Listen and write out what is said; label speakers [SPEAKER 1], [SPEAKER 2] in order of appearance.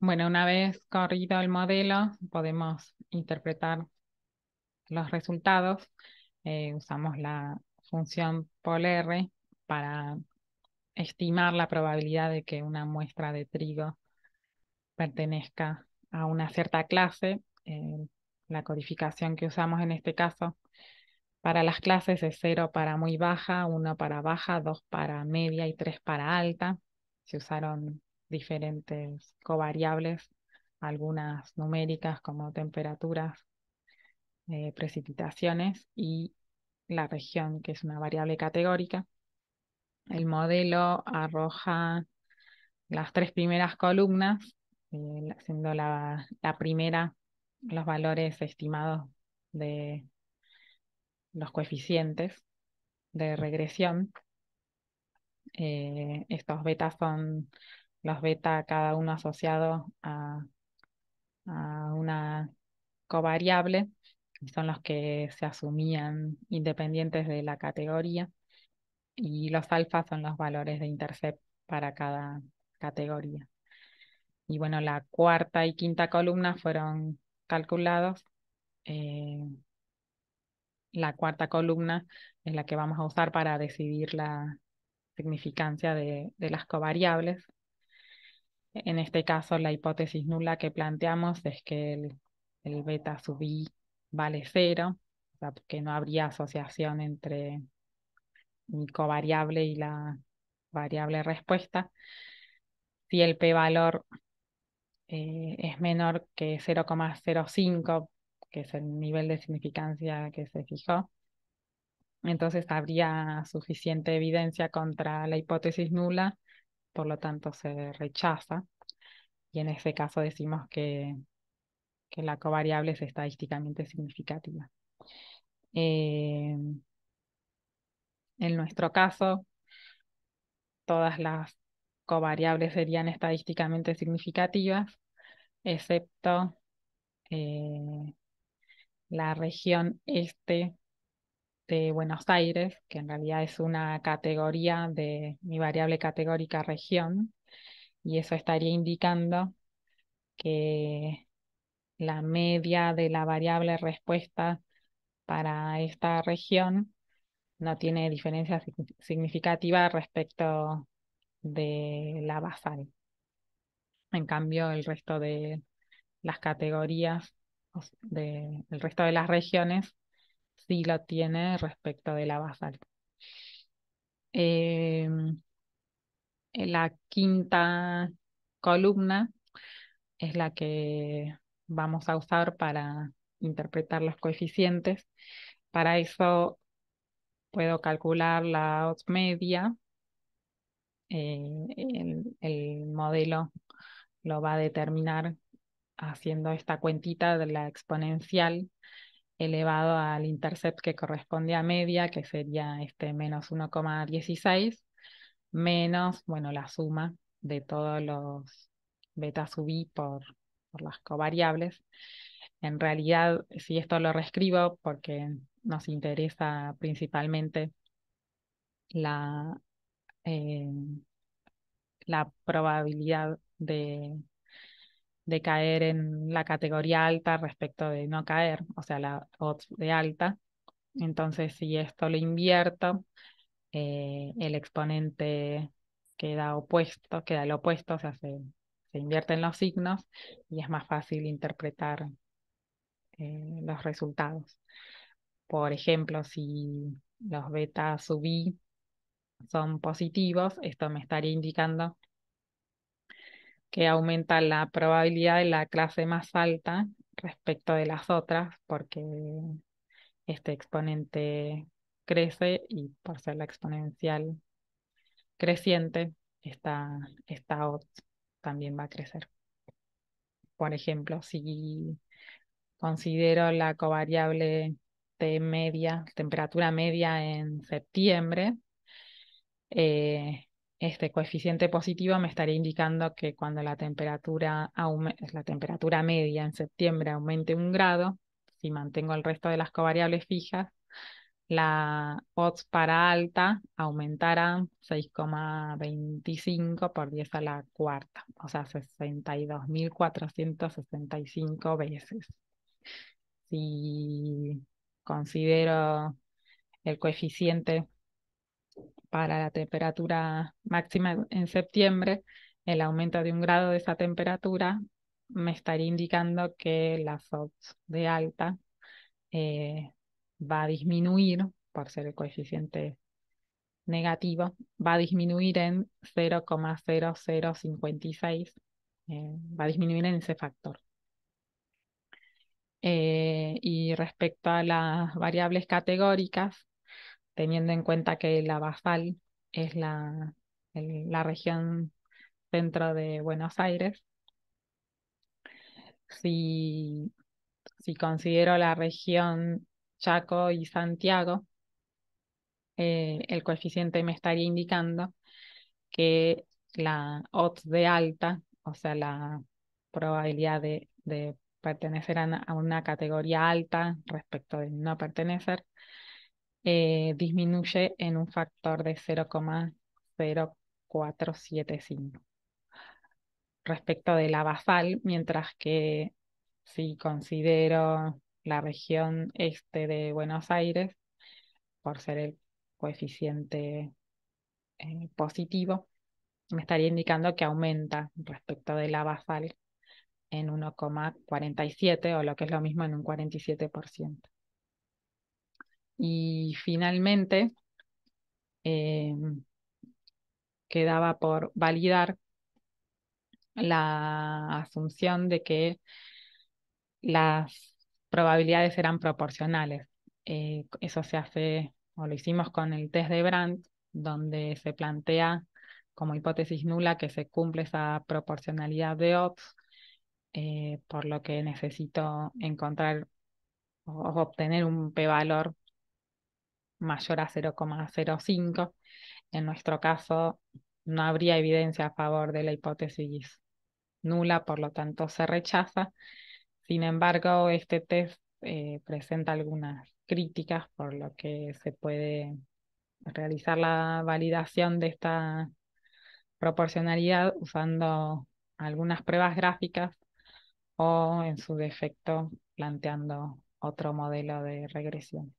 [SPEAKER 1] Bueno, una vez corrido el modelo, podemos interpretar los resultados. Eh, usamos la función polR para estimar la probabilidad de que una muestra de trigo pertenezca a una cierta clase. Eh, la codificación que usamos en este caso para las clases es 0 para muy baja, 1 para baja, 2 para media y 3 para alta. Se usaron diferentes covariables, algunas numéricas como temperaturas, eh, precipitaciones y la región, que es una variable categórica. El modelo arroja las tres primeras columnas, eh, siendo la, primera los valores estimados de los coeficientes de regresión. Eh, estos betas son los beta cada uno asociado a, una covariable, son los que se asumían independientes de la categoría, y los alfa son los valores de intercept para cada categoría. Y bueno, la cuarta y quinta columna fueron calculados. Eh, la cuarta columna es la que vamos a usar para decidir la significancia de las covariables en este caso, la hipótesis nula que planteamos es que el, beta sub i vale cero, o sea, que no habría asociación entre mi covariable y la variable respuesta. Si el p-valor eh, es menor que 0,05, que es el nivel de significancia que se fijó, entonces habría suficiente evidencia contra la hipótesis nula por lo tanto se rechaza. Y en ese caso decimos que, que la covariable es estadísticamente significativa. Eh, en nuestro caso, todas las covariables serían estadísticamente significativas, excepto eh, la región este de Buenos Aires, que en realidad es una categoría de mi variable categórica región, y eso estaría indicando que la media de la variable respuesta para esta región no tiene diferencia significativa respecto de la basal. En cambio, el resto de las categorías, el resto de las regiones, si lo tiene respecto de la basal. Em, la quinta columna es la que vamos a usar para interpretar los coeficientes. Para eso puedo calcular la odds media. Eh, el, el, modelo lo va a determinar haciendo esta cuentita de la exponencial elevado al intercept que corresponde a media, que sería este menos 1,16, menos, bueno, la suma de todos los beta sub i por, por las covariables. En realidad, si esto lo reescribo, porque nos interesa principalmente la, eh, la probabilidad de de caer en la categoría alta respecto de no caer, o sea, la odds de alta. Entonces, si esto lo invierto, eh, el exponente queda opuesto, queda el opuesto, o sea, se, invierten los signos y es más fácil interpretar eh, los resultados. Por ejemplo, si los beta sub i son positivos, esto me estaría indicando que aumenta la probabilidad de la clase más alta respecto de las otras, porque este exponente crece y por ser la exponencial creciente, esta, esta también va a crecer. Por ejemplo, si considero la covariable T media, temperatura media en septiembre, eh, este coeficiente positivo me estaría indicando que cuando la temperatura, la temperatura media en septiembre aumente un grado, si mantengo el resto de las covariables fijas, la odds para alta aumentará 6,25 por 10 a la cuarta, o sea, 62.465 veces. Si considero el coeficiente para la temperatura máxima en septiembre, el aumento de un grado de esa temperatura me estaría indicando que la SOPS de alta eh, va a disminuir, por ser el coeficiente negativo, va a disminuir en 0,0056, eh, va a disminuir en ese factor. Eh, y respecto a las variables categóricas, teniendo en cuenta que la basal es la, la región centro de Buenos Aires. Si, si considero la región Chaco y Santiago, eh, el coeficiente me estaría indicando que la odds de alta, o sea, la probabilidad de, de pertenecer a una categoría alta respecto de no pertenecer, eh, disminuye en un factor de 0,0475 respecto de la basal, mientras que si considero la región este de Buenos Aires, por ser el coeficiente eh, positivo, me estaría indicando que aumenta respecto de la basal en 1,47 o lo que es lo mismo en un 47%. Y finalmente, eh, quedaba por validar la asunción de que las probabilidades eran proporcionales. Eh, eso se hace, o lo hicimos con el test de Brandt, donde se plantea como hipótesis nula que se cumple esa proporcionalidad de odds, eh, por lo que necesito encontrar o obtener un p-valor mayor a 0,05. En nuestro caso, no habría evidencia a favor de la hipótesis nula, por lo tanto se rechaza. Sin embargo, este test eh, presenta algunas críticas, por lo que se puede realizar la validación de esta proporcionalidad usando algunas pruebas gráficas o en su defecto planteando otro modelo de regresión.